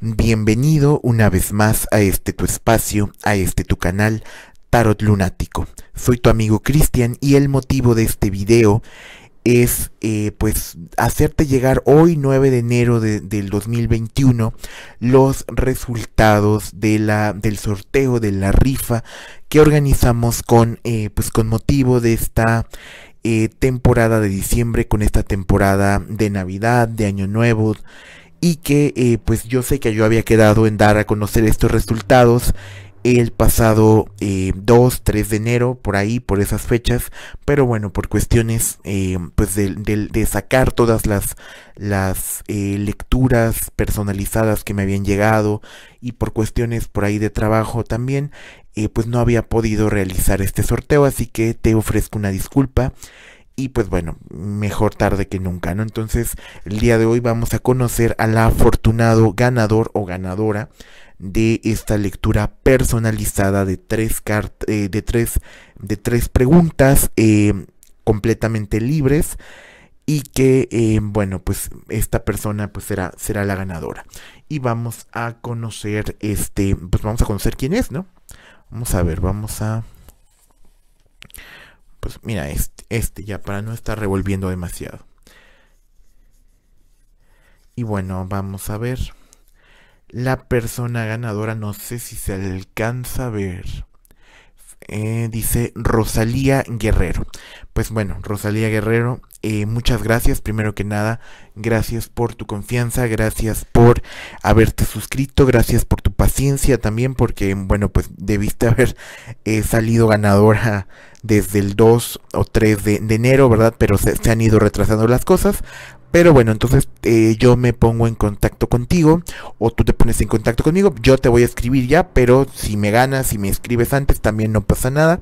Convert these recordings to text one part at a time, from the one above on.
Bienvenido una vez más a este tu espacio, a este tu canal Tarot Lunático. Soy tu amigo Cristian y el motivo de este video es eh, pues hacerte llegar hoy 9 de enero del 2021 los resultados de la, del sorteo de la rifa que organizamos con eh, pues con motivo de esta eh, temporada de diciembre con esta temporada de navidad de año nuevo y que eh, pues yo sé que yo había quedado en dar a conocer estos resultados el pasado 2, eh, 3 de enero, por ahí, por esas fechas, pero bueno, por cuestiones eh, pues de, sacar todas las, las lecturas personalizadas que me habían llegado y por cuestiones por ahí de trabajo también, pues no había podido realizar este sorteo, así que te ofrezco una disculpa. Y pues bueno, mejor tarde que nunca, ¿no? Entonces, el día de hoy vamos a conocer al afortunado ganador o ganadora de esta lectura personalizada de tres, eh, de tres, de tres preguntas eh, completamente libres y que eh, bueno pues esta persona pues será será la ganadora y vamos a conocer este pues vamos a conocer quién es no vamos a ver vamos a pues mira esto este ya para no estar revolviendo demasiado. Y bueno, vamos a ver. La persona ganadora, no sé si se alcanza a ver. Eh, dice Rosalía Guerrero. Pues bueno, Rosalía Guerrero, eh, muchas gracias. Primero que nada, gracias por tu confianza, gracias por haberte suscrito, gracias por tu paciencia también porque, bueno, pues debiste haber eh, salido ganadora desde el 2 o 3 de, enero, ¿verdad? Pero se, han ido retrasando las cosas. Pero bueno, entonces eh, yo me pongo en contacto contigo o tú te pones en contacto conmigo. Yo te voy a escribir ya, pero si me ganas, si me escribes antes, también no pasa nada.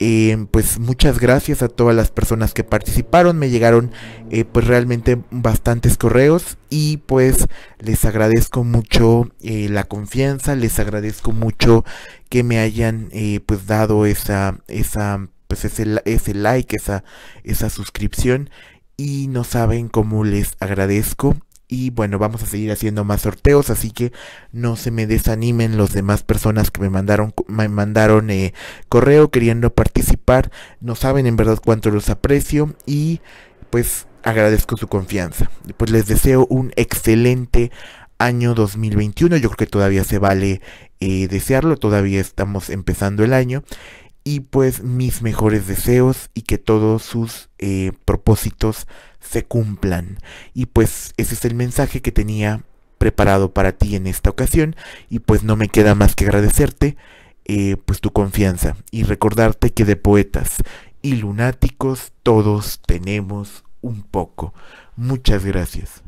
Eh, pues muchas gracias a todas las personas que participaron. Me llegaron eh, pues realmente bastantes correos y pues les agradezco mucho la confianza, les agradezco mucho que me hayan pues dado esa, esa pues ese, like, esa, esa suscripción y no saben cómo les agradezco. Y bueno, vamos a seguir haciendo más sorteos, así que no se me desanimen los demás personas que me mandaron, me mandaron eh, correo queriendo participar. No saben en verdad cuánto los aprecio y pues agradezco su confianza. Pues les deseo un excelente año 2021. Yo creo que todavía se vale eh, desearlo, todavía estamos empezando el año. Y pues mis mejores deseos y que todos sus eh, propósitos se cumplan. Y pues ese es el mensaje que tenía preparado para ti en esta ocasión. Y pues no me queda más que agradecerte eh, pues tu confianza y recordarte que de poetas y lunáticos todos tenemos un poco. Muchas gracias.